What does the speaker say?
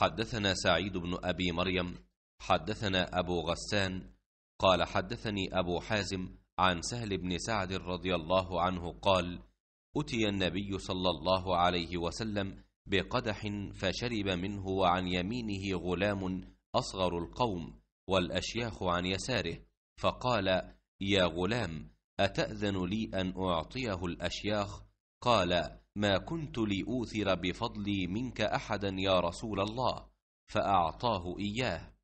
حدثنا سعيد بن أبي مريم حدثنا أبو غسان قال حدثني أبو حازم عن سهل بن سعد رضي الله عنه قال أتي النبي صلى الله عليه وسلم بقدح فشرب منه وعن يمينه غلام أصغر القوم والأشياخ عن يساره فقال يا غلام أتأذن لي أن أعطيه الأشياخ قال ما كنت لأوثر بفضلي منك أحدا يا رسول الله فأعطاه إياه